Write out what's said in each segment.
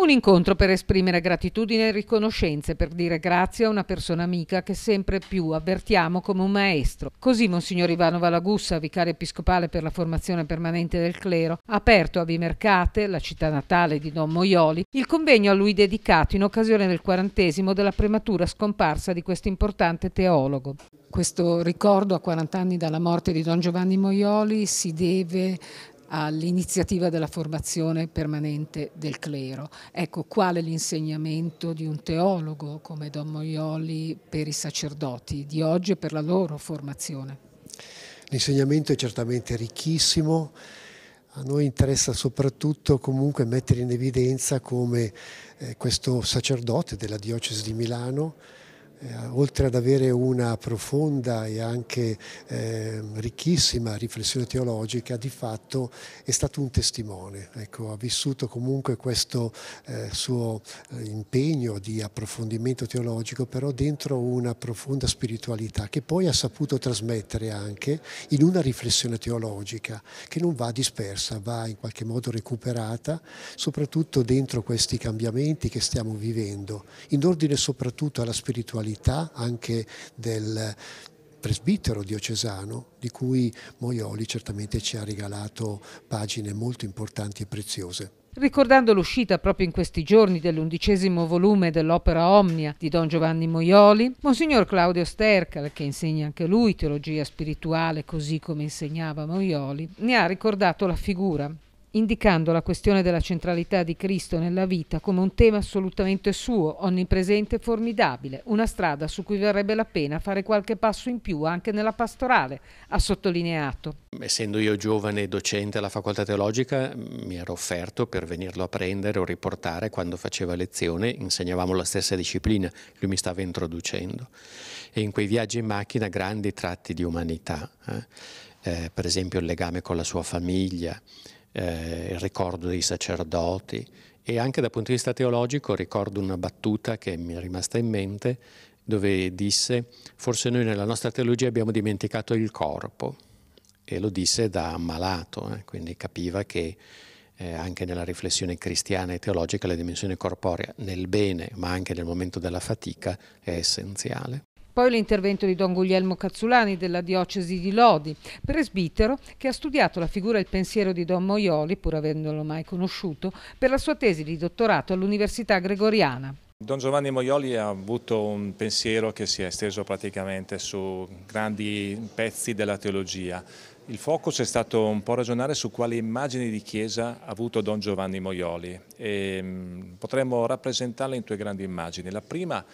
Un incontro per esprimere gratitudine e riconoscenze, per dire grazie a una persona amica che sempre più avvertiamo come un maestro. Così Monsignor Ivano Valagussa, vicario episcopale per la formazione permanente del clero, ha aperto a Vimercate, la città natale di Don Moioli, il convegno a lui dedicato in occasione del quarantesimo della prematura scomparsa di questo importante teologo. Questo ricordo a 40 anni dalla morte di Don Giovanni Moioli si deve all'iniziativa della formazione permanente del clero. Ecco, qual è l'insegnamento di un teologo come Don Moioli per i sacerdoti di oggi e per la loro formazione? L'insegnamento è certamente ricchissimo, a noi interessa soprattutto comunque mettere in evidenza come eh, questo sacerdote della diocesi di Milano eh, oltre ad avere una profonda e anche eh, ricchissima riflessione teologica, di fatto è stato un testimone. Ecco, ha vissuto comunque questo eh, suo eh, impegno di approfondimento teologico, però dentro una profonda spiritualità che poi ha saputo trasmettere anche in una riflessione teologica che non va dispersa, va in qualche modo recuperata, soprattutto dentro questi cambiamenti che stiamo vivendo, in ordine soprattutto alla spiritualità responsabilità anche del presbitero diocesano di cui Moioli certamente ci ha regalato pagine molto importanti e preziose. Ricordando l'uscita proprio in questi giorni dell'undicesimo volume dell'opera Omnia di Don Giovanni Moioli, Monsignor Claudio Stercal, che insegna anche lui teologia spirituale così come insegnava Moioli, ne ha ricordato la figura indicando la questione della centralità di Cristo nella vita come un tema assolutamente suo, onnipresente e formidabile, una strada su cui verrebbe la pena fare qualche passo in più anche nella pastorale, ha sottolineato. Essendo io giovane docente alla facoltà teologica, mi ero offerto per venirlo a prendere o riportare quando faceva lezione, insegnavamo la stessa disciplina, lui mi stava introducendo. E in quei viaggi in macchina grandi tratti di umanità, eh? Eh, per esempio il legame con la sua famiglia, eh, il ricordo dei sacerdoti e anche dal punto di vista teologico ricordo una battuta che mi è rimasta in mente dove disse forse noi nella nostra teologia abbiamo dimenticato il corpo e lo disse da ammalato, eh, quindi capiva che eh, anche nella riflessione cristiana e teologica la dimensione corporea nel bene ma anche nel momento della fatica è essenziale. Poi l'intervento di Don Guglielmo Cazzulani della diocesi di Lodi, presbitero che ha studiato la figura e il pensiero di Don Moioli, pur avendolo mai conosciuto, per la sua tesi di dottorato all'Università Gregoriana. Don Giovanni Moioli ha avuto un pensiero che si è esteso praticamente su grandi pezzi della teologia. Il focus è stato un po' ragionare su quali immagini di chiesa ha avuto Don Giovanni Moioli e ehm, potremmo rappresentarle in due grandi immagini. La prima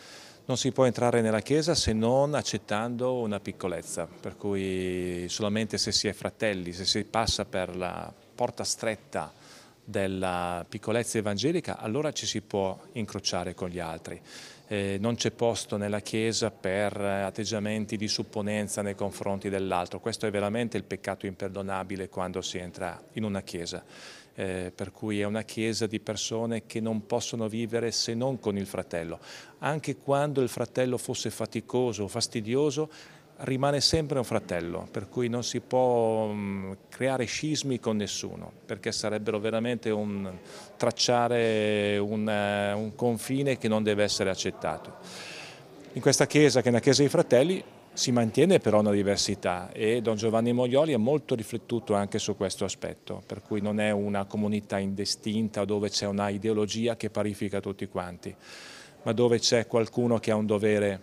non si può entrare nella Chiesa se non accettando una piccolezza, per cui solamente se si è fratelli, se si passa per la porta stretta della piccolezza evangelica, allora ci si può incrociare con gli altri eh, non c'è posto nella Chiesa per eh, atteggiamenti di supponenza nei confronti dell'altro. Questo è veramente il peccato imperdonabile quando si entra in una Chiesa. Eh, per cui è una chiesa di persone che non possono vivere se non con il fratello. Anche quando il fratello fosse faticoso o fastidioso, rimane sempre un fratello, per cui non si può um, creare scismi con nessuno, perché sarebbero veramente un tracciare un, eh, un confine che non deve essere accettato rispettato. In questa chiesa, che è una chiesa dei fratelli, si mantiene però una diversità e Don Giovanni Moglioli ha molto riflettuto anche su questo aspetto, per cui non è una comunità indistinta dove c'è una ideologia che parifica tutti quanti, ma dove c'è qualcuno che ha un dovere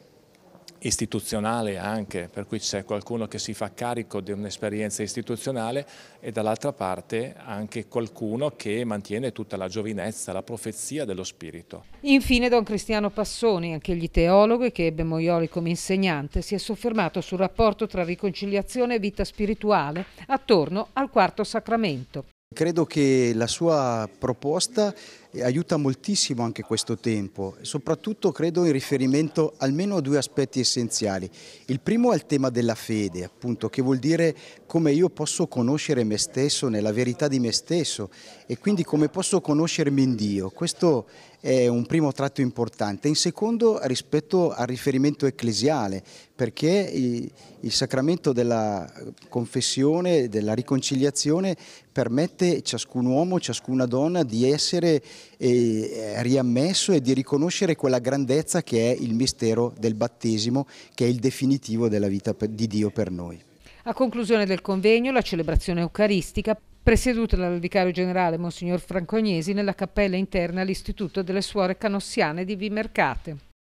istituzionale anche, per cui c'è qualcuno che si fa carico di un'esperienza istituzionale e dall'altra parte anche qualcuno che mantiene tutta la giovinezza, la profezia dello spirito. Infine Don Cristiano Passoni, anche gli teologo e che ebbe Moioli come insegnante, si è soffermato sul rapporto tra riconciliazione e vita spirituale attorno al quarto sacramento. Credo che la sua proposta aiuta moltissimo anche questo tempo, soprattutto credo in riferimento almeno a due aspetti essenziali. Il primo è il tema della fede, appunto, che vuol dire come io posso conoscere me stesso nella verità di me stesso e quindi come posso conoscermi in Dio. Questo è un primo tratto importante. In secondo, rispetto al riferimento ecclesiale, perché il sacramento della confessione, della riconciliazione, permette a ciascun uomo, ciascuna donna di essere eh, riammesso e di riconoscere quella grandezza che è il mistero del battesimo, che è il definitivo della vita di Dio per noi. A conclusione del convegno, la celebrazione eucaristica presieduta dal vicario generale Monsignor Franco Agnesi nella cappella interna all'Istituto delle Suore Canossiane di Vimercate.